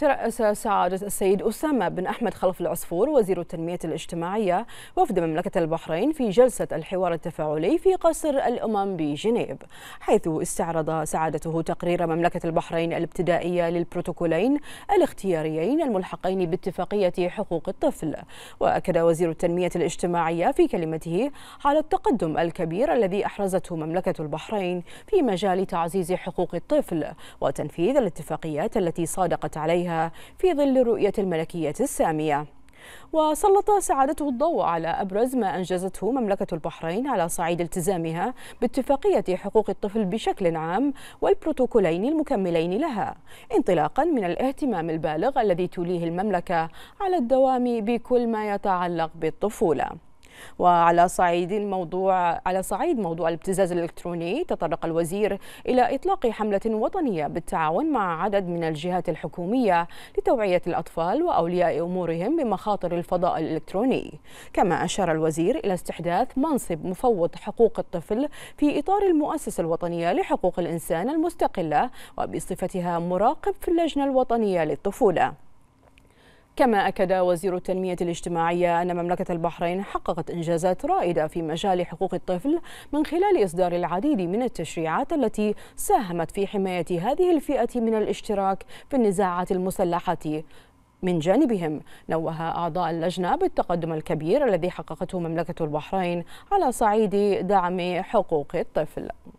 ترأس سعادة السيد أسامة بن أحمد خلف العصفور وزير التنمية الاجتماعية وفد مملكة البحرين في جلسة الحوار التفاعلي في قصر الأمم بجنيف حيث استعرض سعادته تقرير مملكة البحرين الابتدائية للبروتوكولين الاختياريين الملحقين باتفاقية حقوق الطفل وأكد وزير التنمية الاجتماعية في كلمته على التقدم الكبير الذي أحرزته مملكة البحرين في مجال تعزيز حقوق الطفل وتنفيذ الاتفاقيات التي صادقت عليها بها في ظل الرؤية الملكية السامية وسلط سعادته الضوء على أبرز ما أنجزته مملكة البحرين على صعيد التزامها باتفاقية حقوق الطفل بشكل عام والبروتوكولين المكملين لها انطلاقا من الاهتمام البالغ الذي توليه المملكة على الدوام بكل ما يتعلق بالطفولة وعلى صعيد الموضوع على صعيد موضوع الابتزاز الالكتروني تطرق الوزير الى اطلاق حمله وطنيه بالتعاون مع عدد من الجهات الحكوميه لتوعيه الاطفال واولياء امورهم بمخاطر الفضاء الالكتروني كما اشار الوزير الى استحداث منصب مفوض حقوق الطفل في اطار المؤسسه الوطنيه لحقوق الانسان المستقله وبصفتها مراقب في اللجنه الوطنيه للطفوله كما أكد وزير التنمية الاجتماعية أن مملكة البحرين حققت إنجازات رائدة في مجال حقوق الطفل من خلال إصدار العديد من التشريعات التي ساهمت في حماية هذه الفئة من الاشتراك في النزاعات المسلحة من جانبهم نوه أعضاء اللجنة بالتقدم الكبير الذي حققته مملكة البحرين على صعيد دعم حقوق الطفل